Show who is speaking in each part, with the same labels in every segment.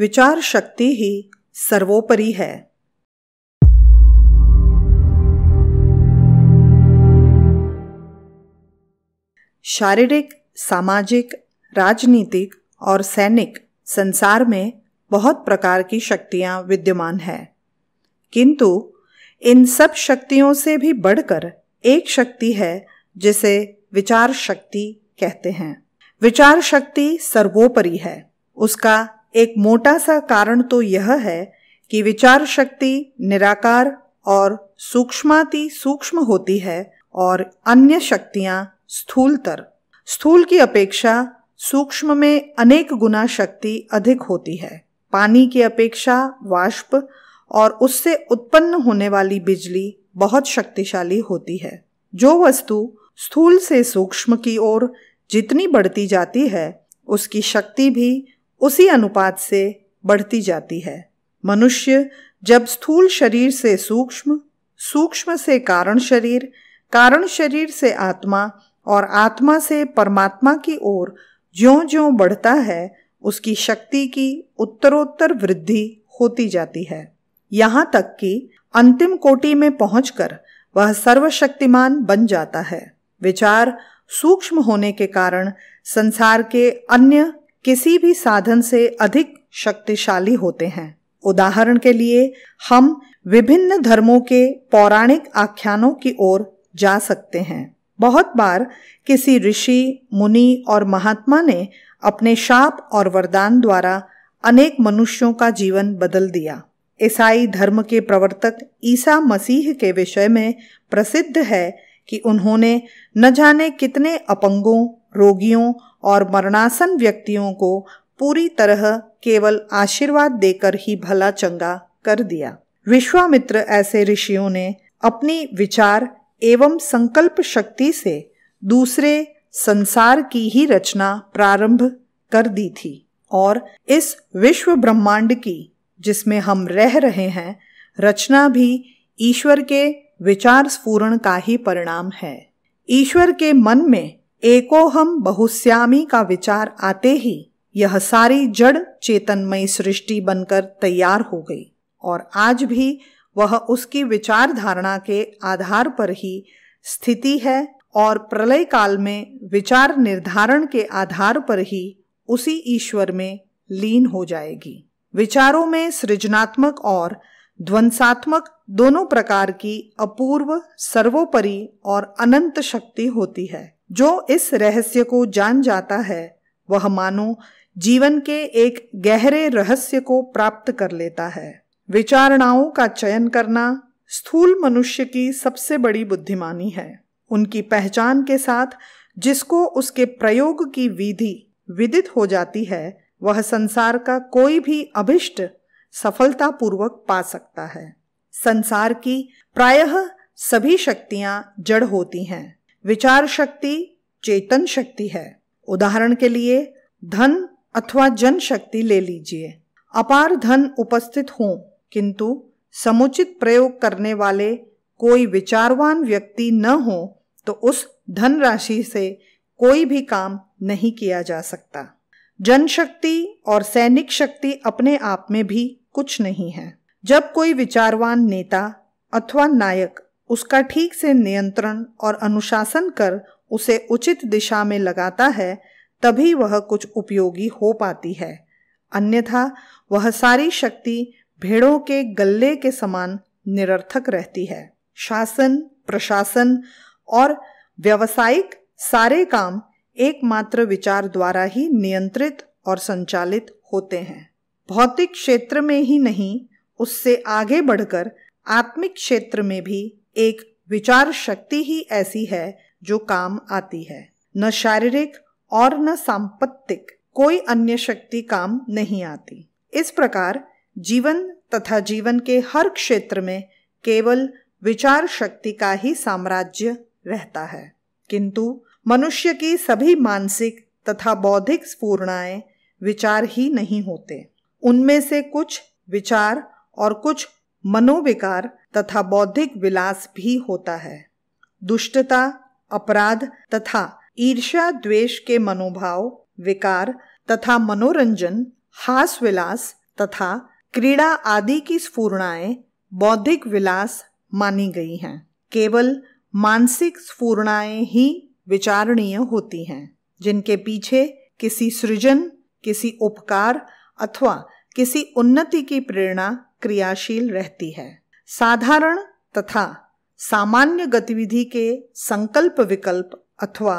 Speaker 1: विचार शक्ति ही सर्वोपरि है शारीरिक सामाजिक राजनीतिक और सैनिक संसार में बहुत प्रकार की शक्तियां विद्यमान है किंतु इन सब शक्तियों से भी बढ़कर एक शक्ति है जिसे विचार शक्ति कहते हैं विचार शक्ति सर्वोपरि है उसका एक मोटा सा कारण तो यह है कि विचार शक्ति निराकार और सूक्ष्माति सूक्ष्म होती है और अन्य शक्तियां स्थूलतर स्थूल की अपेक्षा सूक्ष्म में अनेक गुना शक्ति अधिक होती है पानी की अपेक्षा वाष्प और उससे उत्पन्न होने वाली बिजली बहुत शक्तिशाली होती है जो वस्तु स्थूल से सूक्ष्म की ओर जितनी बढ़ती जाती है उसकी शक्ति भी उसी अनुपात से बढ़ती जाती है मनुष्य जब स्थूल शरीर से सूक्ष्म सूक्ष्म से कारण शरीर कारण शरीर से आत्मा और आत्मा से परमात्मा की ओर ज्यो ज्यो बढ़ता है उसकी शक्ति की उत्तरोत्तर वृद्धि होती जाती है यहाँ तक कि अंतिम कोटि में पहुंचकर वह सर्वशक्तिमान बन जाता है विचार सूक्ष्म होने के कारण संसार के अन्य किसी भी साधन से अधिक शक्तिशाली होते हैं उदाहरण के लिए हम विभिन्न धर्मों के पौराणिक आख्यानों की ओर जा सकते हैं बहुत बार किसी ऋषि मुनि और महात्मा ने अपने शाप और वरदान द्वारा अनेक मनुष्यों का जीवन बदल दिया ईसाई धर्म के प्रवर्तक ईसा मसीह के विषय में प्रसिद्ध है कि उन्होंने न जाने कितने अपंगों रोगियों और मरणासन व्यक्तियों को पूरी तरह केवल आशीर्वाद देकर ही भला चंगा कर दिया विश्वामित्र ऐसे ऋषियों ने अपनी विचार एवं संकल्प शक्ति से दूसरे संसार की ही रचना प्रारंभ कर दी थी और इस विश्व ब्रह्मांड की जिसमें हम रह रहे हैं रचना भी ईश्वर के विचार स्फूरण का ही परिणाम है ईश्वर के मन में एको हम बहुस्यामी का विचार आते ही यह सारी जड़ चेतनमय सृष्टि बनकर तैयार हो गई और आज भी वह उसकी विचारधारणा के आधार पर ही स्थिति है और प्रलय काल में विचार निर्धारण के आधार पर ही उसी ईश्वर में लीन हो जाएगी विचारों में सृजनात्मक और ध्वंसात्मक दोनों प्रकार की अपूर्व सर्वोपरि और अनंत शक्ति होती है जो इस रहस्य को जान जाता है वह मानो जीवन के एक गहरे रहस्य को प्राप्त कर लेता है विचारणाओं का चयन करना स्थूल मनुष्य की सबसे बड़ी बुद्धिमानी है उनकी पहचान के साथ जिसको उसके प्रयोग की विधि विदित हो जाती है वह संसार का कोई भी अभिष्ट सफलतापूर्वक पा सकता है संसार की प्रायः सभी शक्तियां जड़ होती हैं विचार शक्ति चेतन शक्ति है उदाहरण के लिए धन अथवा जन शक्ति ले लीजिए अपार धन उपस्थित हो किंतु समुचित प्रयोग करने वाले कोई विचारवान व्यक्ति न हो तो उस धन राशि से कोई भी काम नहीं किया जा सकता जनशक्ति और सैनिक शक्ति अपने आप में भी कुछ नहीं है जब कोई विचारवान नेता अथवा नायक उसका ठीक से नियंत्रण और अनुशासन कर उसे उचित दिशा में लगाता है तभी वह कुछ उपयोगी हो पाती है अन्यथा वह सारी शक्ति भेड़ों के गल्ले के समान निरर्थक रहती है शासन प्रशासन और व्यवसायिक सारे काम एकमात्र विचार द्वारा ही नियंत्रित और संचालित होते हैं भौतिक क्षेत्र में ही नहीं उससे आगे बढ़कर आत्मिक क्षेत्र में भी एक विचार शक्ति ही ऐसी है जो काम आती है न शारीरिक और न सांपत्तिक कोई अन्य शक्ति काम नहीं आती इस प्रकार जीवन तथा जीवन के हर क्षेत्र में केवल विचार शक्ति का ही साम्राज्य रहता है किंतु मनुष्य की सभी मानसिक तथा बौद्धिक स्फूर्णाएं विचार ही नहीं होते उनमें से कुछ विचार और कुछ मनोविकार तथा बौद्धिक विलास भी होता है दुष्टता अपराध तथा ईर्ष्या द्वेष के मनोभाव विकार तथा मनोरंजन हास विलास तथा क्रीड़ा आदि की स्फूर्णाएं बौद्धिक विलास मानी गई हैं केवल मानसिक स्फूर्णाएं ही विचारणीय होती हैं जिनके पीछे किसी सृजन किसी उपकार अथवा किसी उन्नति की प्रेरणा क्रियाशील रहती है साधारण तथा सामान्य गतिविधि के संकल्प विकल्प अथवा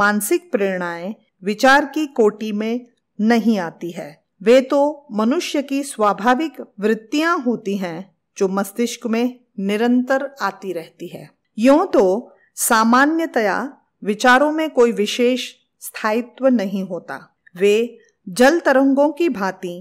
Speaker 1: मानसिक प्रेरणाएं विचार की कोटि में नहीं आती है वे तो मनुष्य की स्वाभाविक वृत्तियां होती हैं जो मस्तिष्क में निरंतर आती रहती है यो तो सामान्यतया विचारों में कोई विशेष स्थायित्व नहीं होता वे जल तरंगों की भांति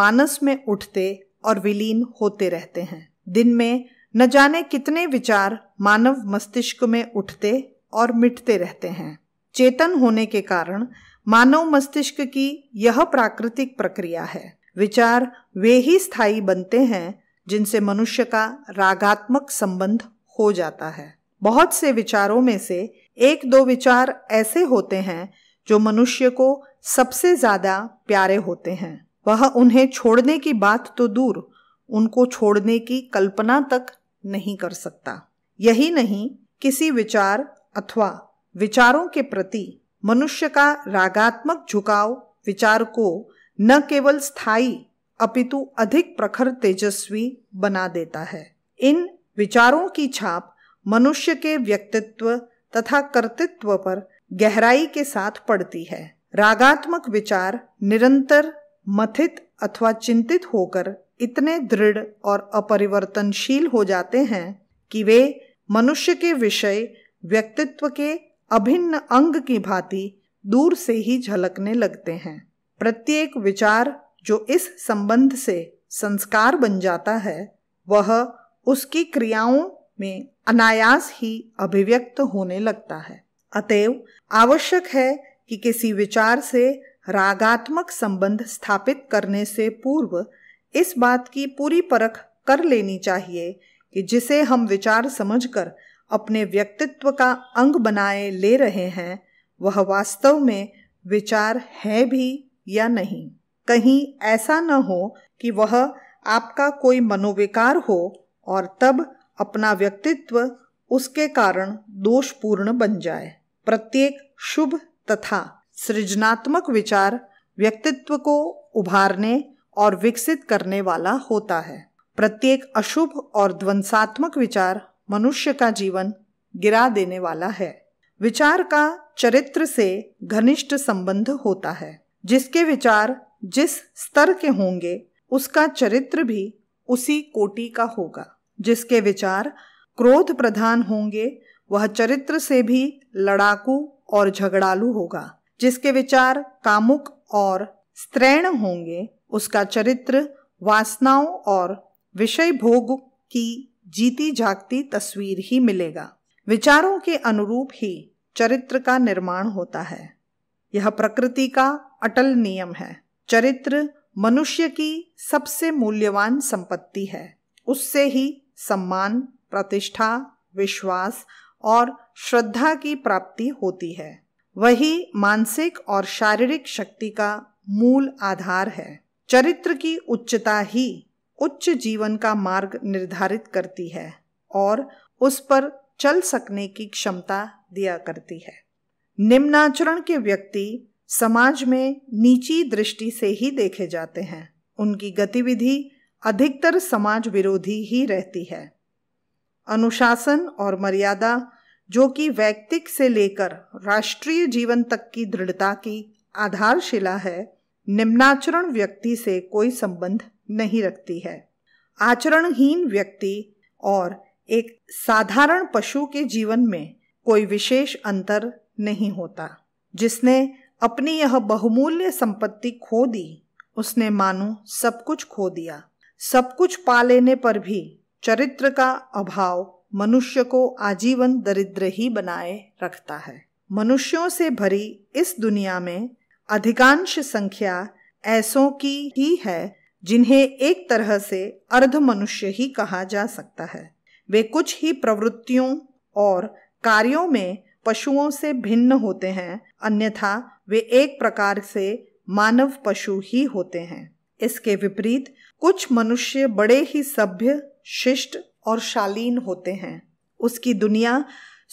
Speaker 1: मानस में उठते और विलीन होते रहते हैं दिन में न जाने कितने विचार मानव मस्तिष्क में उठते और मिटते रहते हैं चेतन होने के कारण मानव मस्तिष्क की यह प्राकृतिक प्रक्रिया है विचार वे ही स्थायी बनते हैं जिनसे मनुष्य का रागात्मक संबंध हो जाता है बहुत से विचारों में से एक दो विचार ऐसे होते हैं जो मनुष्य को सबसे ज्यादा प्यारे होते हैं वह उन्हें छोड़ने की बात तो दूर उनको छोड़ने की कल्पना तक नहीं कर सकता यही नहीं किसी विचार अथवा विचारों के प्रति मनुष्य का रागात्मक झुकाव विचार को न केवल स्थायी अपितु अधिक प्रखर तेजस्वी बना देता है इन विचारों की छाप मनुष्य के व्यक्तित्व तथा कर्तृत्व पर गहराई के साथ पड़ती है रागात्मक विचार निरंतर मथित अथवा चिंतित होकर इतने दृढ़ और अपरिवर्तनशील हो जाते हैं कि वे मनुष्य के विषय व्यक्तित्व के अभिन्न अंग की भांति दूर से ही झलकने लगते हैं प्रत्येक विचार जो इस संबंध से संस्कार बन जाता है वह उसकी क्रियाओं में अनायास ही अभिव्यक्त होने लगता है अतएव आवश्यक है कि किसी विचार से रागात्मक संबंध स्थापित करने से पूर्व इस बात की पूरी परख कर लेनी चाहिए कि जिसे हम विचार समझकर अपने व्यक्तित्व का अंग बनाए ले रहे हैं वह वास्तव में विचार है भी या नहीं कहीं ऐसा न हो कि वह आपका कोई मनोविकार हो और तब अपना व्यक्तित्व उसके कारण दोषपूर्ण बन जाए प्रत्येक शुभ तथा सृजनात्मक विचार व्यक्तित्व को उभारने और विकसित करने वाला होता है प्रत्येक अशुभ और ध्वंसात्मक विचार मनुष्य का जीवन गिरा देने वाला है विचार का चरित्र से घनिष्ठ संबंध होता है जिसके विचार जिस स्तर के होंगे उसका चरित्र भी उसी कोटि का होगा जिसके विचार क्रोध प्रधान होंगे वह चरित्र से भी लड़ाकू और झगड़ालू होगा जिसके विचार कामुक और स्त्रैण होंगे उसका चरित्र वासनाओं और विषय भोग की जीती जागती तस्वीर ही मिलेगा विचारों के अनुरूप ही चरित्र का निर्माण होता है यह प्रकृति का अटल नियम है चरित्र मनुष्य की सबसे मूल्यवान संपत्ति है उससे ही सम्मान प्रतिष्ठा विश्वास और श्रद्धा की प्राप्ति होती है वही मानसिक और शारीरिक शक्ति का मूल आधार है चरित्र की उच्चता ही उच्च जीवन का मार्ग निर्धारित करती है और उस पर चल सकने की क्षमता दिया करती है निम्नाचरण के व्यक्ति समाज में नीची दृष्टि से ही देखे जाते हैं उनकी गतिविधि अधिकतर समाज विरोधी ही रहती है अनुशासन और मर्यादा जो कि व्यक्तिक से लेकर राष्ट्रीय जीवन तक की दृढ़ता की आधारशिला है निम्नाचरण व्यक्ति से कोई संबंध नहीं रखती है आचरणहीन व्यक्ति और एक साधारण पशु के जीवन में कोई विशेष अंतर नहीं होता जिसने अपनी यह बहुमूल्य संपत्ति खो दी उसने मानो सब कुछ खो दिया सब कुछ पा लेने पर भी चरित्र का अभाव मनुष्य को आजीवन दरिद्र ही बनाए रखता है मनुष्यों से भरी इस दुनिया में अधिकांश संख्या ऐसों की ही है जिन्हें एक तरह से अर्ध मनुष्य ही कहा जा सकता है वे कुछ ही प्रवृत्तियों और कार्यों में पशुओं से भिन्न होते हैं अन्यथा वे एक प्रकार से मानव पशु ही होते हैं इसके विपरीत कुछ मनुष्य बड़े ही सभ्य शिष्ट और शालीन होते हैं उसकी दुनिया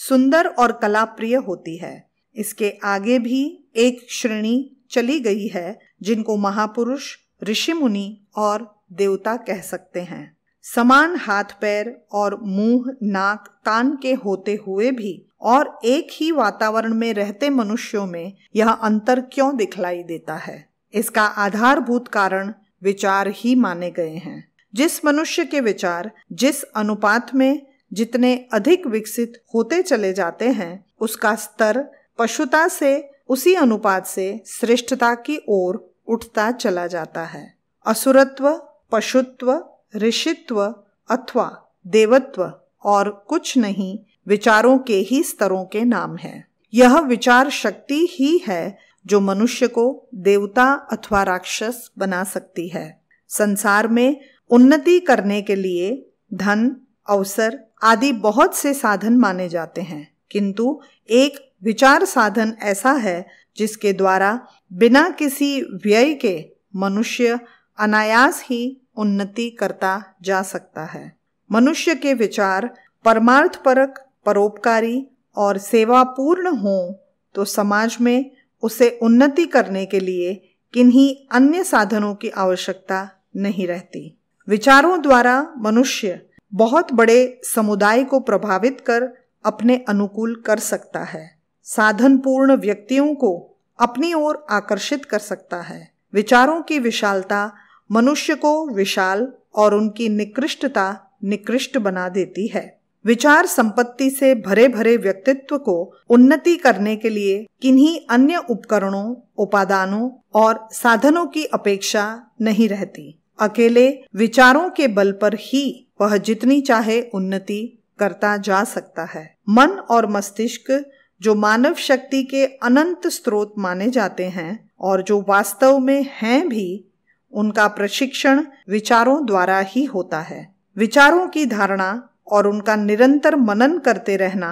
Speaker 1: सुंदर और कलाप्रिय होती है इसके आगे भी एक श्रेणी चली गई है जिनको महापुरुष ऋषि मुनि और देवता कह सकते हैं समान हाथ पैर और मुंह नाक कान के होते हुए भी और एक ही वातावरण में रहते मनुष्यों में यह अंतर क्यों दिखलाई देता है इसका आधारभूत कारण विचार ही माने गए हैं जिस मनुष्य के विचार जिस अनुपात में जितने अधिक विकसित होते चले जाते हैं उसका स्तर पशुता से उसी अनुपात से श्रेष्ठता की ओर उठता चला जाता है असुरत्व पशुत्व ऋषित्व अथवा देवत्व और कुछ नहीं विचारों के ही स्तरों के नाम है यह विचार शक्ति ही है जो मनुष्य को देवता अथवा राक्षस बना सकती है संसार में उन्नति करने के लिए धन अवसर आदि बहुत से साधन माने जाते हैं किंतु एक विचार साधन ऐसा है जिसके द्वारा बिना किसी व्यय के मनुष्य अनायास ही उन्नति करता जा सकता है मनुष्य के विचार परमार्थ परक परोपकारी और सेवापूर्ण हो तो समाज में उसे उन्नति करने के लिए किन्हीं अन्य साधनों की आवश्यकता नहीं रहती विचारों द्वारा मनुष्य बहुत बड़े समुदाय को प्रभावित कर अपने अनुकूल कर सकता है साधनपूर्ण व्यक्तियों को अपनी ओर आकर्षित कर सकता है विचारों की विशालता मनुष्य को विशाल और उनकी निकृष्टता निकृष्ट बना देती है विचार संपत्ति से भरे भरे व्यक्तित्व को उन्नति करने के लिए किन्हीं अन्य उपकरणों उपादानों और साधनों की अपेक्षा नहीं रहती अकेले विचारों के बल पर ही वह जितनी चाहे उन्नति करता जा सकता है मन और मस्तिष्क जो मानव शक्ति के अनंत स्रोत माने जाते हैं और जो वास्तव में हैं भी उनका प्रशिक्षण विचारों द्वारा ही होता है विचारों की धारणा और उनका निरंतर मनन करते रहना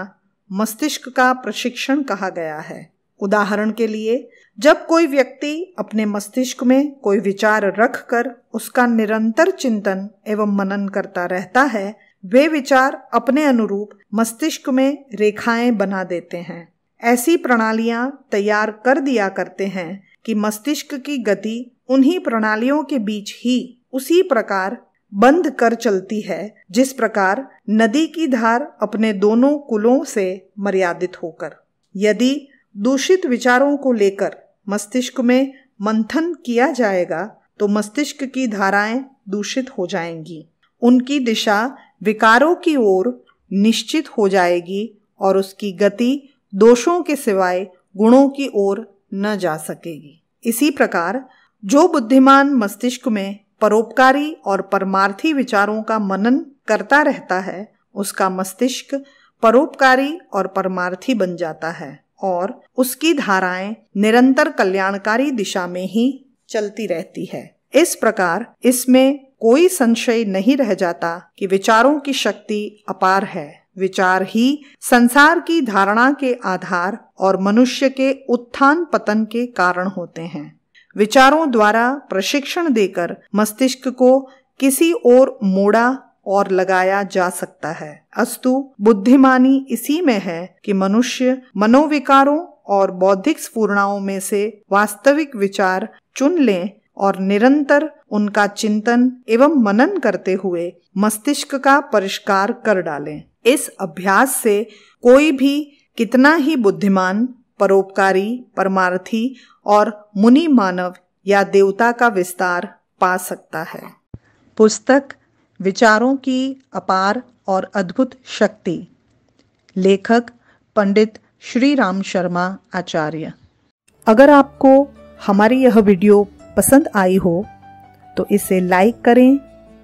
Speaker 1: मस्तिष्क का प्रशिक्षण कहा गया है उदाहरण के लिए जब कोई व्यक्ति अपने मस्तिष्क में कोई विचार रखकर उसका निरंतर चिंतन एवं मनन करता रहता है वे विचार अपने अनुरूप मस्तिष्क में रेखाएं बना देते हैं ऐसी प्रणालियां तैयार कर दिया करते हैं कि मस्तिष्क की गति उन्हीं प्रणालियों के बीच ही उसी प्रकार बंद कर चलती है जिस प्रकार नदी की धार अपने दोनों कुलों से मर्यादित होकर यदि दूषित विचारों को लेकर मस्तिष्क में मंथन किया जाएगा तो मस्तिष्क की धाराएं दूषित हो जाएंगी उनकी दिशा विकारों की ओर निश्चित हो जाएगी और उसकी गति दोषों के सिवाय गुणों की ओर न जा सकेगी इसी प्रकार जो बुद्धिमान मस्तिष्क में परोपकारी और परमार्थी विचारों का मनन करता रहता है उसका मस्तिष्क परोपकारी और परमार्थी बन जाता है और उसकी धाराएं निरंतर कल्याणकारी दिशा में ही चलती रहती है इस प्रकार इसमें कोई संशय नहीं रह जाता कि विचारों की शक्ति अपार है विचार ही संसार की धारणा के आधार और मनुष्य के उत्थान पतन के कारण होते हैं विचारों द्वारा प्रशिक्षण देकर मस्तिष्क को किसी ओर मोड़ा और लगाया जा सकता है अस्तु बुद्धिमानी इसी में है कि मनुष्य मनोविकारों और बौद्धिक स्फूर्णाओं में से वास्तविक विचार चुन लें और निरंतर उनका चिंतन एवं मनन करते हुए मस्तिष्क का परिष्कार कर डालें इस अभ्यास से कोई भी कितना ही बुद्धिमान परोपकारी परमार्थी और मुनि मानव या देवता का विस्तार पा सकता है पुस्तक विचारों की अपार और अद्भुत शक्ति लेखक पंडित श्री राम शर्मा आचार्य अगर आपको हमारी यह वीडियो पसंद आई हो तो इसे लाइक करें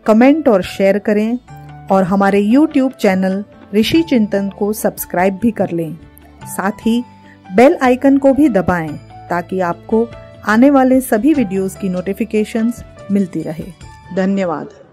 Speaker 1: कमेंट और शेयर करें और हमारे YouTube चैनल ऋषि चिंतन को सब्सक्राइब भी कर लें साथ ही बेल आइकन को भी दबाएं ताकि आपको आने वाले सभी वीडियोस की नोटिफिकेशंस मिलती रहे धन्यवाद